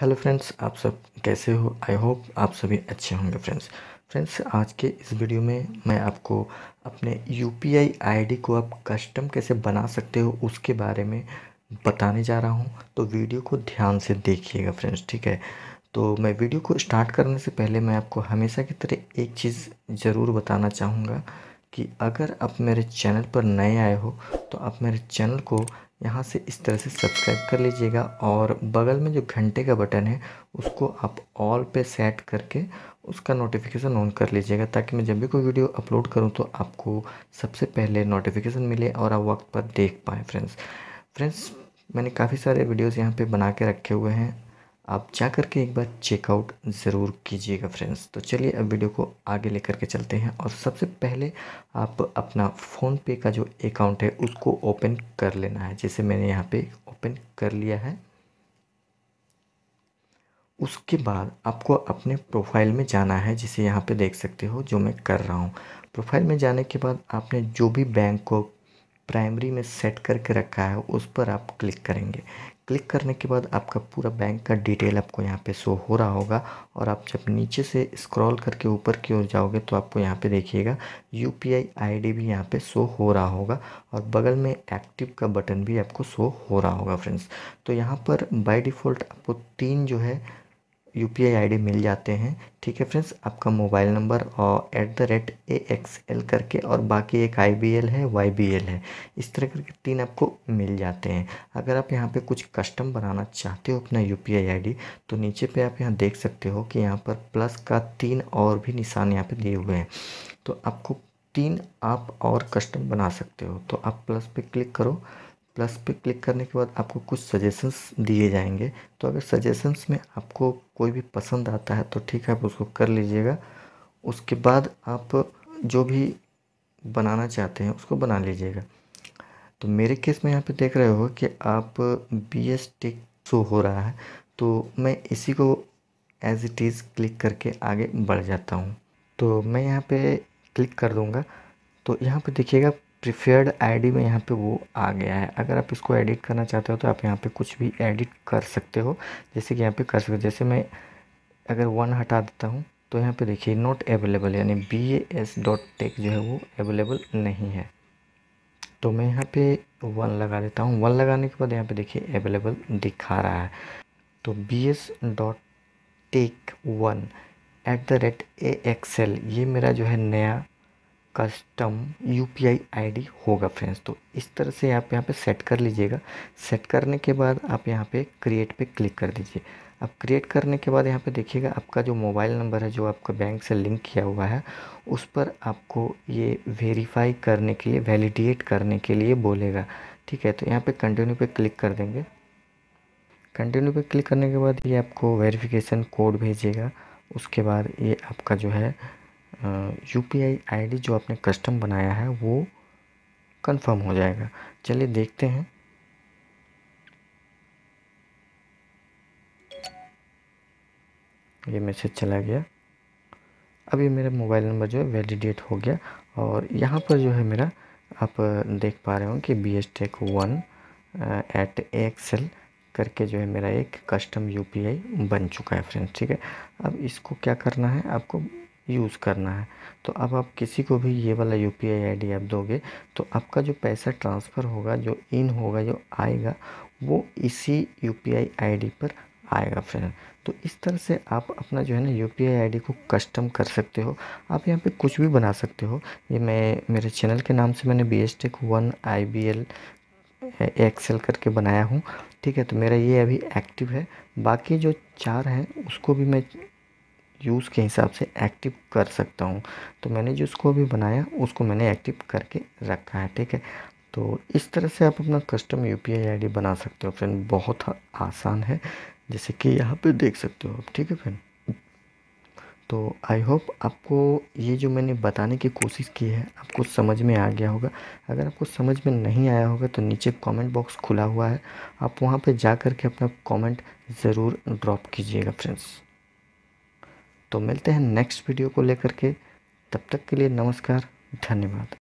hello friends आप सब कैसे हो आई होप आप सभी अच्छे होंगे फ्रेंड्स फ्रेंड्स आज के इस वीडियो में मैं आपको अपने U P I I D को आप कस्टम कैसे बना सकते हो उसके बारे में बताने जा रहा हूँ तो वीडियो को ध्यान से देखिएगा फ्रेंड्स ठीक है तो मैं वीडियो को स्टार्ट करने से पहले मैं आपको हमेशा की तरह एक चीज़ ज़रूर बताना चाहूँगा कि अगर आप मेरे चैनल पर नए आए हो तो आप मेरे चैनल को यहाँ से इस तरह से सब्सक्राइब कर लीजिएगा और बगल में जो घंटे का बटन है उसको आप ऑल पे सेट करके उसका नोटिफिकेशन ऑन कर लीजिएगा ताकि मैं जब भी कोई वीडियो अपलोड करूँ तो आपको सबसे पहले नोटिफिकेशन मिले और आप वक्त पर देख पाएँ फ्रेंड्स फ्रेंड्स मैंने काफ़ी सारे वीडियोज़ यहाँ पर बना के रखे हुए हैं आप जा कर के एक बार चेकआउट ज़रूर कीजिएगा फ्रेंड्स तो चलिए अब वीडियो को आगे लेकर के चलते हैं और सबसे पहले आप अपना फ़ोन पे का जो अकाउंट है उसको ओपन कर लेना है जैसे मैंने यहाँ पे ओपन कर लिया है उसके बाद आपको अपने प्रोफाइल में जाना है जिसे यहाँ पे देख सकते हो जो मैं कर रहा हूँ प्रोफाइल में जाने के बाद आपने जो भी बैंक को प्राइमरी में सेट करके रखा है उस पर आप क्लिक करेंगे क्लिक करने के बाद आपका पूरा बैंक का डिटेल आपको यहाँ पे शो हो रहा होगा और आप जब नीचे से स्क्रॉल करके ऊपर की ओर जाओगे तो आपको यहाँ पे देखिएगा यू पी आई भी यहाँ पे शो हो रहा होगा और बगल में एक्टिव का बटन भी आपको शो हो रहा होगा फ्रेंड्स तो यहाँ पर बाय डिफ़ॉल्ट आपको तीन जो है यू पी आई आई मिल जाते हैं ठीक है फ्रेंड्स आपका मोबाइल नंबर और at the rate A X L करके और बाकी एक आई बी एल है वाई बी एल है इस तरह करके तीन आपको मिल जाते हैं अगर आप यहाँ पे कुछ कस्टम बनाना चाहते हो अपना यू पी आई आई तो नीचे पे आप यहाँ देख सकते हो कि यहाँ पर प्लस का तीन और भी निशान यहाँ पे दिए हुए हैं तो आपको तीन आप और कस्टम बना सकते हो तो आप प्लस पर क्लिक करो प्लस पे क्लिक करने के बाद आपको कुछ सजेशंस दिए जाएंगे तो अगर सजेशंस में आपको कोई भी पसंद आता है तो ठीक है आप उसको कर लीजिएगा उसके बाद आप जो भी बनाना चाहते हैं उसको बना लीजिएगा तो मेरे केस में यहाँ पे देख रहे हो कि आप बी एस टेक शो हो रहा है तो मैं इसी को एज इट इज़ क्लिक करके आगे बढ़ जाता हूँ तो मैं यहाँ पे क्लिक कर दूँगा तो यहाँ पे देखिएगा प्रिफेयर्ड आईडी में यहाँ पे वो आ गया है अगर आप इसको एडिट करना चाहते हो तो आप यहाँ पे कुछ भी एडिट कर सकते हो जैसे कि यहाँ पे कर सकते हो जैसे मैं अगर वन हटा देता हूँ तो यहाँ पे देखिए नॉट अवेलेबल यानी B A S dot tech जो है वो अवेलेबल नहीं है तो मैं यहाँ पे वन लगा देता हूँ वन लगाने के बाद यहाँ पे देखिए अवेलेबल दिखा रहा है तो B S dot tech one at the rate A X L ये मेरा जो है नया custom U P I I D होगा फ्रेंड्स तो इस तरह से आप यहाँ पे सेट कर लीजिएगा सेट करने के बाद आप यहाँ पे क्रिएट पे क्लिक कर दीजिए अब क्रिएट करने के बाद यहाँ पे देखिएगा आपका जो मोबाइल नंबर है जो आपका बैंक से लिंक किया हुआ है उस पर आपको ये वेरीफाई करने के लिए वैलिडेट करने के लिए बोलेगा ठीक है तो यहाँ पे कंटिन्यू पे क्लिक कर देंगे कंटिन्यू पे क्लिक करने के बाद ये आपको वेरीफिकेशन कोड भेजेगा उसके बाद ये आपका जो है यू पी जो आपने कस्टम बनाया है वो कंफर्म हो जाएगा चलिए देखते हैं ये मैसेज चला गया अब ये मेरा मोबाइल नंबर जो है वैलिडेट हो गया और यहाँ पर जो है मेरा आप देख पा रहे हो कि B S tech one at excel करके जो है मेरा एक कस्टम यूपीआई बन चुका है फ्रेंड्स ठीक है अब इसको क्या करना है आपको यूज़ करना है तो अब आप किसी को भी ये वाला U P I I D आप दोगे तो आपका जो पैसा ट्रांसफ़र होगा जो इन होगा जो आएगा वो इसी U P I I D पर आएगा फ्रेंड तो इस तरह से आप अपना जो है ना U P I I D को कस्टम कर सकते हो आप यहाँ पे कुछ भी बना सकते हो ये मैं मेरे चैनल के नाम से मैंने B S tech one I B L excel करके बनाया हूँ ठीक है तो मेरा ये अभी एक्टिव है बाकी जो चार हैं उसको भी मैं यूज़ के हिसाब से एक्टिव कर सकता हूँ तो मैंने जिसको भी बनाया उसको मैंने एक्टिव करके रखा है ठीक है तो इस तरह से आप अपना कस्टम यू पी आई बना सकते हो फ्रेंड बहुत आसान है जैसे कि यहाँ पे देख सकते हो आप ठीक है फ्रेंड तो आई होप आपको ये जो मैंने बताने की कोशिश की है आपको समझ में आ गया होगा अगर आपको समझ में नहीं आया होगा तो नीचे कमेंट बॉक्स खुला हुआ है आप वहाँ पे जा कर के अपना कमेंट ज़रूर ड्रॉप कीजिएगा फ्रेंड्स तो मिलते हैं नेक्स्ट वीडियो को लेकर के तब तक के लिए नमस्कार धन्यवाद